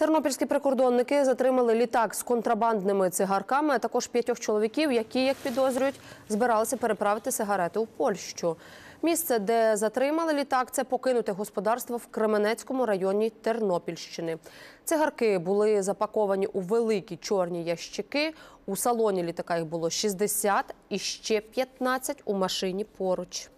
Тернопільські прикордонники затримали літак з контрабандними цигарками, а також п'ятьох чоловіків, які, як підозрюють, збиралися переправити сигарети у Польщу. Місце, де затримали літак, це покинуте господарство в Кременецькому районі Тернопільщини. Цигарки були запаковані у великі чорні ящики. У салоні літака їх було 60 і ще 15 у машині поруч.